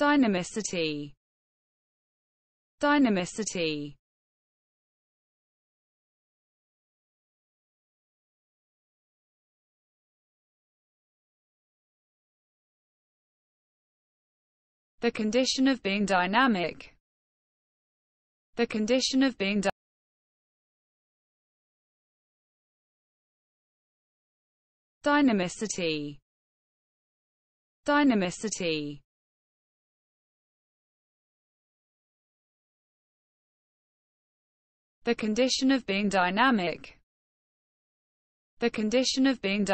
dynamicity dynamicity the condition of being dynamic the condition of being dynamicity dynamicity The condition of being dynamic. The condition of being